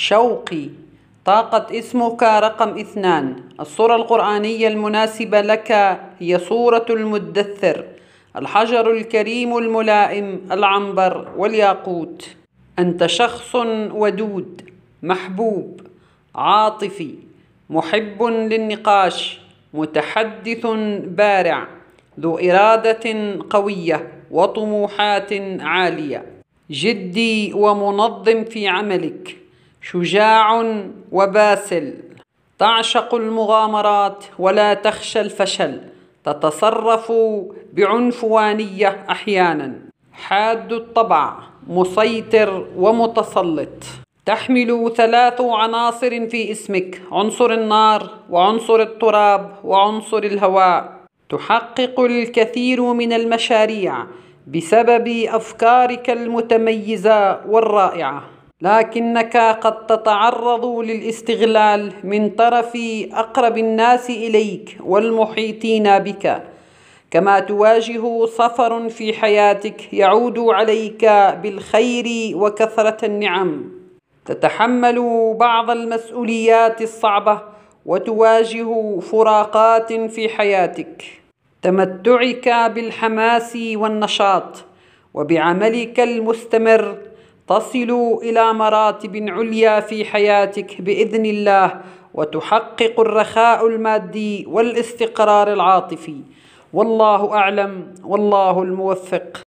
شوقي طاقة اسمك رقم اثنان الصورة القرآنية المناسبة لك هي صورة المدثر الحجر الكريم الملائم العنبر والياقوت أنت شخص ودود محبوب عاطفي محب للنقاش متحدث بارع ذو إرادة قوية وطموحات عالية جدي ومنظم في عملك شجاع وباسل تعشق المغامرات ولا تخشى الفشل تتصرف بعنفوانيه احيانا حاد الطبع مسيطر ومتسلط تحمل ثلاث عناصر في اسمك عنصر النار وعنصر التراب وعنصر الهواء تحقق الكثير من المشاريع بسبب افكارك المتميزه والرائعه لكنك قد تتعرض للاستغلال من طرف اقرب الناس اليك والمحيطين بك كما تواجه سفر في حياتك يعود عليك بالخير وكثره النعم تتحمل بعض المسؤوليات الصعبه وتواجه فراقات في حياتك تمتعك بالحماس والنشاط وبعملك المستمر تصل إلى مراتب عليا في حياتك بإذن الله وتحقق الرخاء المادي والاستقرار العاطفي والله أعلم والله الموفق